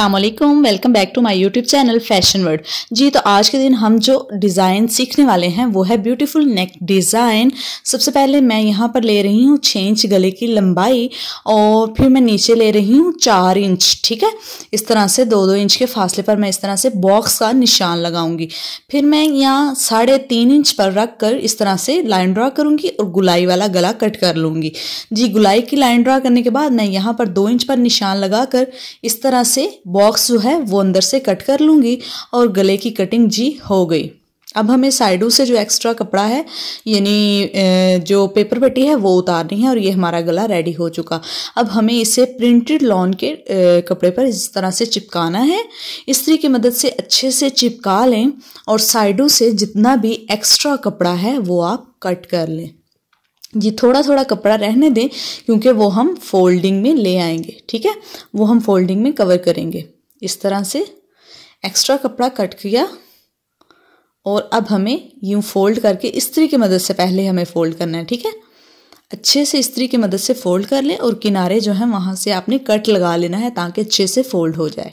Aslam welcome back to my YouTube channel fashion word ji तो आज के दिन हम जो डिज़ाइन सीखने वाले हैं वो है ब्यूटीफुल नेक डिज़ाइन सबसे पहले मैं यहाँ पर ले रही हूँ छः इंच गले की लंबाई और फिर मैं नीचे ले रही हूँ चार इंच ठीक है इस तरह से दो दो इंच के फासले पर मैं इस तरह से बॉक्स का निशान लगाऊंगी फिर मैं यहाँ साढ़े तीन इंच पर रख कर इस तरह से लाइन ड्रा करूँगी और गुलाई वाला गला कट कर लूँगी जी गुलाई की लाइन ड्रा करने के बाद मैं यहाँ पर दो इंच पर निशान लगा कर इस तरह से बॉक्स जो है वो अंदर से कट कर लूँगी और गले की कटिंग जी हो गई अब हमें साइडों से जो एक्स्ट्रा कपड़ा है यानी जो पेपर पट्टी है वो उतारनी है और ये हमारा गला रेडी हो चुका अब हमें इसे प्रिंटेड लॉन के कपड़े पर इस तरह से चिपकाना है इस्त्री की मदद से अच्छे से चिपका लें और साइडों से जितना भी एक्स्ट्रा कपड़ा है वो आप कट कर लें ये थोड़ा थोड़ा कपड़ा रहने दें क्योंकि वो हम फोल्डिंग में ले आएंगे ठीक है वो हम फोल्डिंग में कवर करेंगे इस तरह से एक्स्ट्रा कपड़ा कट किया और अब हमें यूँ फोल्ड करके इस्त्री की मदद से पहले हमें फोल्ड करना है ठीक है अच्छे से इस्त्री की मदद से फोल्ड कर लें और किनारे जो है वहाँ से आपने कट लगा लेना है ताकि अच्छे से फोल्ड हो जाए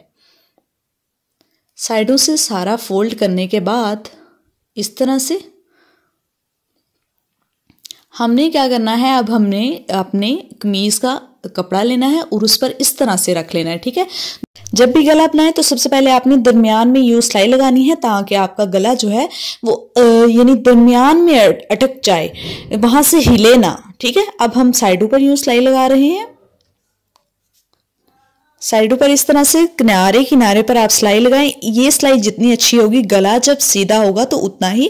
साइडों से सारा फोल्ड करने के बाद इस तरह से हमने क्या करना है अब हमने अपने कमीज़ का कपड़ा लेना है और उस पर इस तरह से रख लेना है ठीक है जब भी गला अपनाए तो सबसे पहले आपने दरमियान में यू सिलाई लगानी है ताकि आपका गला जो है वो यानी दरमियान में अटक जाए वहां से हिले ना ठीक है अब हम साइडों पर यू सिलाई लगा रहे हैं साइडों पर इस तरह से किनारे किनारे पर आप सिलाई लगाएं ये सिलाई जितनी अच्छी होगी गला जब सीधा होगा तो उतना ही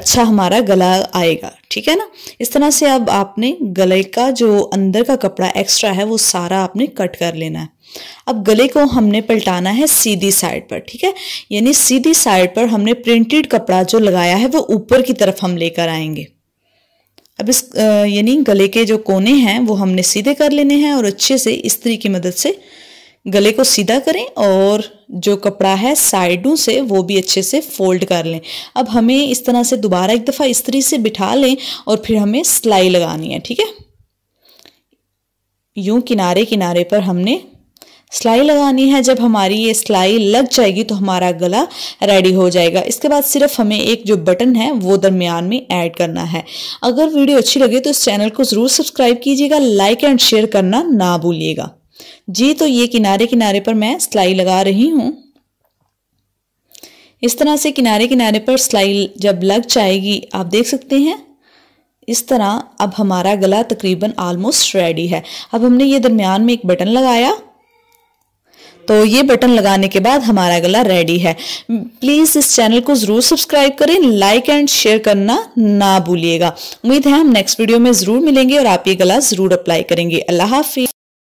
अच्छा हमारा गला आएगा ठीक है ना इस तरह से अब आपने गले का जो अंदर का कपड़ा एक्स्ट्रा है वो सारा आपने कट कर लेना है अब गले को हमने पलटाना है सीधी साइड पर ठीक है यानी सीधी साइड पर हमने प्रिंटेड कपड़ा जो लगाया है वो ऊपर की तरफ हम लेकर आएंगे अब इस यानी गले के जो कोने हैं वो हमने सीधे कर लेने हैं और अच्छे से इस्त्री की मदद से गले को सीधा करें और जो कपड़ा है साइडों से वो भी अच्छे से फोल्ड कर लें अब हमें इस तरह से दोबारा एक दफ़ा इस्त्री से बिठा लें और फिर हमें सिलाई लगानी है ठीक है यूं किनारे किनारे पर हमने सिलाई लगानी है जब हमारी ये सिलाई लग जाएगी तो हमारा गला रेडी हो जाएगा इसके बाद सिर्फ हमें एक जो बटन है वो दरमियान में ऐड करना है अगर वीडियो अच्छी लगे तो इस चैनल को ज़रूर सब्सक्राइब कीजिएगा लाइक एंड शेयर करना ना भूलिएगा जी तो ये किनारे किनारे पर मैं सिलाई लगा रही हूँ इस तरह से किनारे किनारे पर सिलाई जब लग जाएगी आप देख सकते हैं इस तरह अब हमारा गला तकरीबन ऑलमोस्ट रेडी है अब हमने ये दरमियान में एक बटन लगाया तो ये बटन लगाने के बाद हमारा गला रेडी है प्लीज़ इस चैनल को ज़रूर सब्सक्राइब करें लाइक एंड शेयर करना ना भूलिएगा उम्मीद है हम नेक्स्ट वीडियो में ज़रूर मिलेंगे और आप ये गला ज़रूर अप्लाई करेंगे अल्लाह हाफि